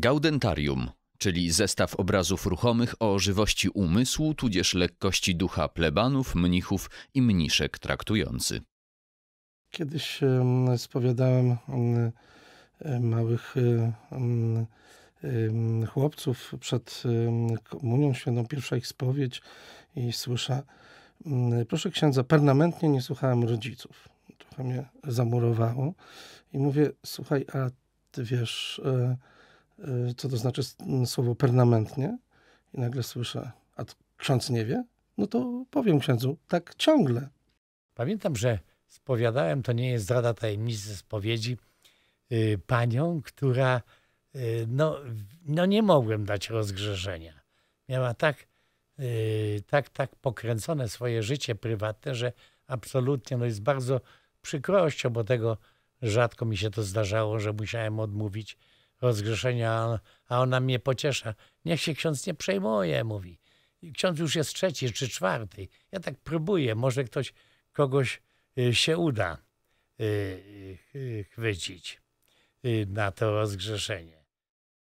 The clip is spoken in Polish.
Gaudentarium, czyli zestaw obrazów ruchomych o żywości umysłu tudzież lekkości ducha plebanów, mnichów i mniszek traktujący. Kiedyś spowiadałem małych chłopców przed komunią świętą, pierwsza ich spowiedź i słysza. proszę księdza, permanentnie nie słuchałem rodziców. Trochę mnie zamurowało i mówię, słuchaj, a ty wiesz, e, Y, co to znaczy mm, słowo permanentnie i nagle słyszę, a ksiądz nie wie? No to powiem księdzu, tak ciągle. Pamiętam, że spowiadałem, to nie jest zdrada tajemnicy spowiedzi, yy, panią, która yy, no, no nie mogłem dać rozgrzeszenia. Miała tak, yy, tak, tak pokręcone swoje życie prywatne, że absolutnie no jest bardzo przykrością, bo tego rzadko mi się to zdarzało, że musiałem odmówić rozgrzeszenia, a ona mnie pociesza. Niech się ksiądz nie przejmuje, mówi. Ksiądz już jest trzeci czy czwarty. Ja tak próbuję, może ktoś kogoś y, się uda y, y, chwycić na to rozgrzeszenie.